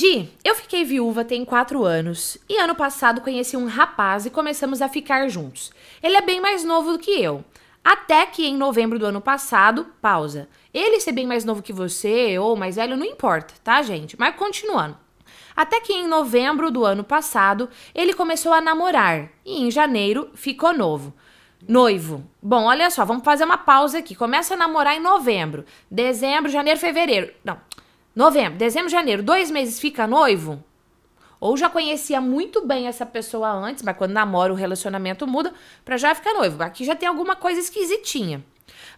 Gi, eu fiquei viúva tem quatro anos e ano passado conheci um rapaz e começamos a ficar juntos. Ele é bem mais novo do que eu. Até que em novembro do ano passado, pausa. Ele ser bem mais novo que você ou mais velho não importa, tá, gente? Mas continuando. Até que em novembro do ano passado, ele começou a namorar e em janeiro ficou novo. Noivo. Bom, olha só, vamos fazer uma pausa aqui. Começa a namorar em novembro, dezembro, janeiro, fevereiro. Não. Novembro, dezembro, janeiro, dois meses fica noivo? Ou já conhecia muito bem essa pessoa antes, mas quando namora o relacionamento muda para já ficar noivo. Aqui já tem alguma coisa esquisitinha.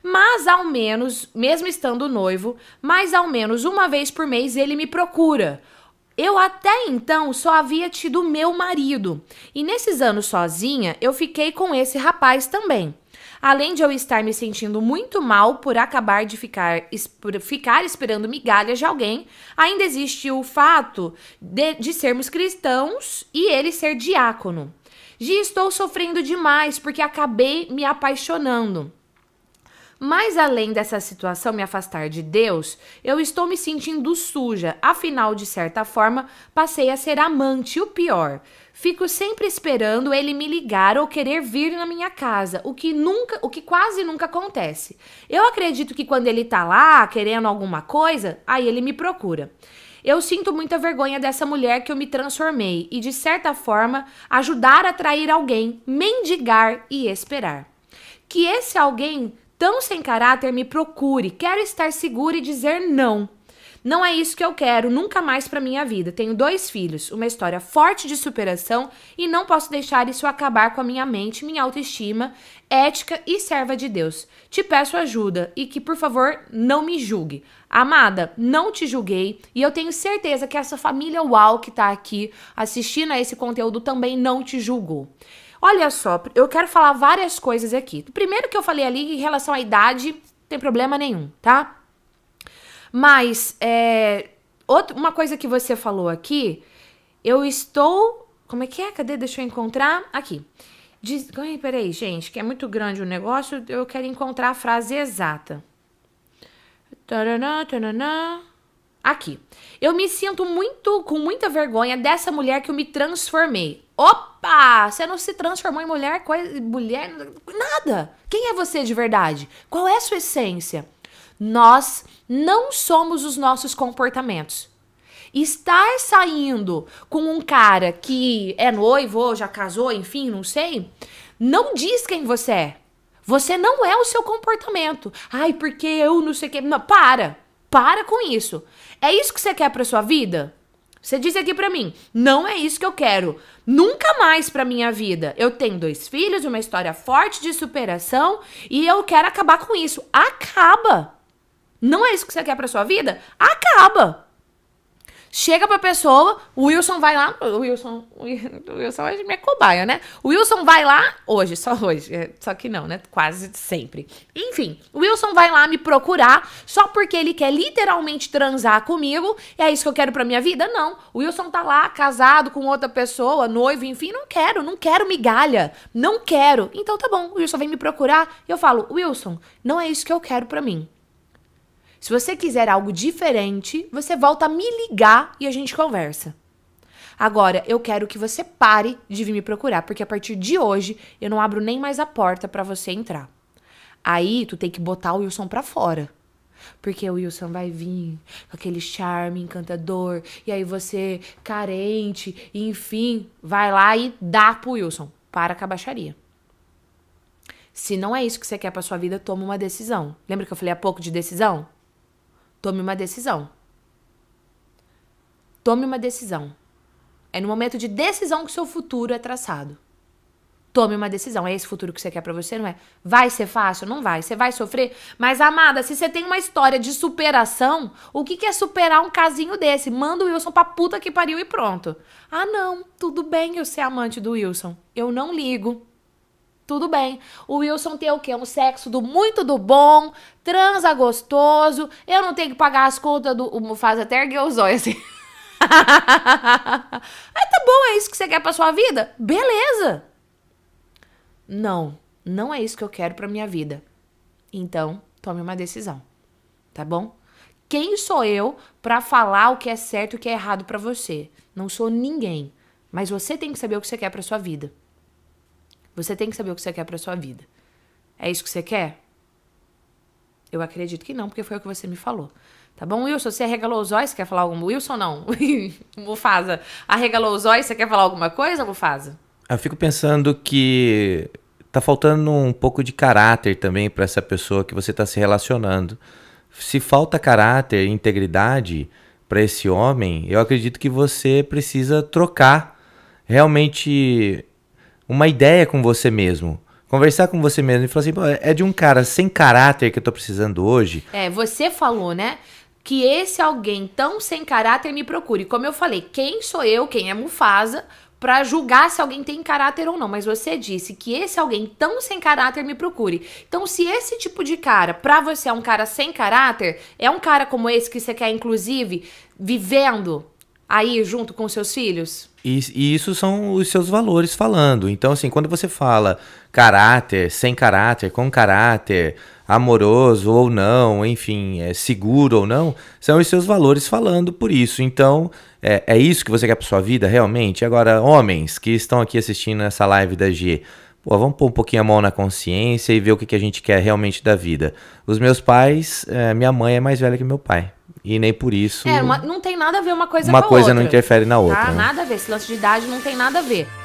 Mas ao menos, mesmo estando noivo, mais ao menos uma vez por mês ele me procura eu até então só havia tido meu marido, e nesses anos sozinha eu fiquei com esse rapaz também. Além de eu estar me sentindo muito mal por acabar de ficar, por ficar esperando migalhas de alguém, ainda existe o fato de, de sermos cristãos e ele ser diácono. Gi, estou sofrendo demais porque acabei me apaixonando. Mas além dessa situação me afastar de Deus, eu estou me sentindo suja, afinal, de certa forma, passei a ser amante, o pior. Fico sempre esperando ele me ligar ou querer vir na minha casa, o que nunca, o que quase nunca acontece. Eu acredito que quando ele tá lá querendo alguma coisa, aí ele me procura. Eu sinto muita vergonha dessa mulher que eu me transformei e de certa forma ajudar a atrair alguém, mendigar e esperar. Que esse alguém tão sem caráter me procure. Quero estar segura e dizer não. Não é isso que eu quero, nunca mais para minha vida. Tenho dois filhos, uma história forte de superação e não posso deixar isso acabar com a minha mente, minha autoestima, ética e serva de Deus. Te peço ajuda e que, por favor, não me julgue. Amada, não te julguei e eu tenho certeza que essa família UAU que tá aqui assistindo a esse conteúdo também não te julgou. Olha só, eu quero falar várias coisas aqui. Primeiro que eu falei ali em relação à idade, tem problema nenhum, tá? Mas é, outra, uma coisa que você falou aqui, eu estou. Como é que é? Cadê? Deixa eu encontrar. Aqui. Diz, ai, peraí, gente, que é muito grande o negócio, eu quero encontrar a frase exata. Taranã, taranã. Aqui. Eu me sinto muito com muita vergonha dessa mulher que eu me transformei. Opa! Você não se transformou em mulher, coisa, mulher, nada. Quem é você de verdade? Qual é a sua essência? Nós não somos os nossos comportamentos. Estar saindo com um cara que é noivo, ou já casou, enfim, não sei, não diz quem você é. Você não é o seu comportamento. Ai, porque eu não sei o que. Não, para! Para com isso. É isso que você quer para sua vida? Você diz aqui para mim, não é isso que eu quero. Nunca mais para minha vida. Eu tenho dois filhos, uma história forte de superação e eu quero acabar com isso. Acaba. Não é isso que você quer para sua vida? Acaba chega pra pessoa, o Wilson vai lá, o Wilson, o Wilson hoje me é cobaia, né? O Wilson vai lá, hoje, só hoje, é, só que não, né? Quase sempre. Enfim, o Wilson vai lá me procurar só porque ele quer literalmente transar comigo, e é isso que eu quero pra minha vida? Não. O Wilson tá lá, casado com outra pessoa, noivo, enfim, não quero, não quero migalha, não quero. Então tá bom, o Wilson vem me procurar, e eu falo, Wilson, não é isso que eu quero pra mim. Se você quiser algo diferente, você volta a me ligar e a gente conversa. Agora, eu quero que você pare de vir me procurar, porque a partir de hoje eu não abro nem mais a porta para você entrar. Aí tu tem que botar o Wilson pra fora. Porque o Wilson vai vir com aquele charme encantador, e aí você, carente, enfim, vai lá e dá pro Wilson. Para com a baixaria. Se não é isso que você quer pra sua vida, toma uma decisão. Lembra que eu falei há pouco de decisão? Tome uma decisão. Tome uma decisão. É no momento de decisão que seu futuro é traçado. Tome uma decisão. É esse futuro que você quer para você, não é? Vai ser fácil? Não vai. Você vai sofrer? Mas, amada, se você tem uma história de superação, o que, que é superar um casinho desse? Manda o Wilson pra puta que pariu e pronto. Ah, não. Tudo bem eu ser amante do Wilson. Eu não ligo tudo bem. O Wilson tem o quê? Um sexo do muito do bom, transa gostoso, eu não tenho que pagar as contas do. O Mufasa até ergueu os olhos assim. ah, tá bom, é isso que você quer pra sua vida? Beleza! Não, não é isso que eu quero pra minha vida. Então, tome uma decisão, tá bom? Quem sou eu para falar o que é certo e o que é errado para você? Não sou ninguém, mas você tem que saber o que você quer para sua vida. Você tem que saber o que você quer para sua vida. É isso que você quer? Eu acredito que não, porque foi o que você me falou. Tá bom, Wilson? Você arregalou os olhos? Quer falar alguma Wilson, não. Mufasa, arregalou os olhos? Você quer falar alguma coisa, Mufasa? Eu fico pensando que tá faltando um pouco de caráter também para essa pessoa que você está se relacionando. Se falta caráter e integridade para esse homem, eu acredito que você precisa trocar. Realmente uma ideia com você mesmo. Conversar com você mesmo e falar assim, é de um cara sem caráter que eu tô precisando hoje. É, você falou, né? Que esse alguém tão sem caráter me procure. Como eu falei, quem sou eu, quem é Mufasa, para julgar se alguém tem caráter ou não, mas você disse que esse alguém tão sem caráter me procure. Então, se esse tipo de cara, para você é um cara sem caráter, é um cara como esse que você quer inclusive vivendo aí junto com seus filhos? E, e, isso são os seus valores falando. Então, assim, quando você fala caráter, sem caráter, com caráter, amoroso ou não, enfim, é, seguro ou não, são os seus valores falando por isso. Então, é, é isso que você quer para sua vida realmente? Agora, homens que estão aqui assistindo essa live da G, Pô, vamos pôr um pouquinho a mão na consciência e ver o que, que a gente quer realmente da vida. Os meus pais, é, minha mãe é mais velha que meu pai. E nem por isso. É, uma, não tem nada a ver uma coisa uma com a coisa outra. Uma coisa não interfere na tá? outra. Ah, Né? Nada a ver. Esse lance de idade não tem nada a ver.